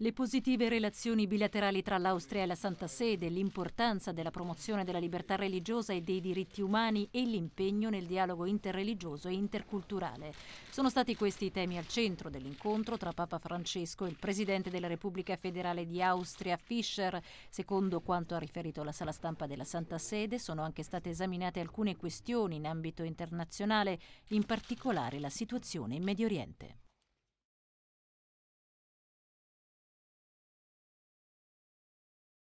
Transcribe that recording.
Le positive relazioni bilaterali tra l'Austria e la Santa Sede, l'importanza della promozione della libertà religiosa e dei diritti umani e l'impegno nel dialogo interreligioso e interculturale. Sono stati questi i temi al centro dell'incontro tra Papa Francesco e il Presidente della Repubblica federale di Austria, Fischer. Secondo quanto ha riferito la sala stampa della Santa Sede, sono anche state esaminate alcune questioni in ambito internazionale, in particolare la situazione in Medio Oriente.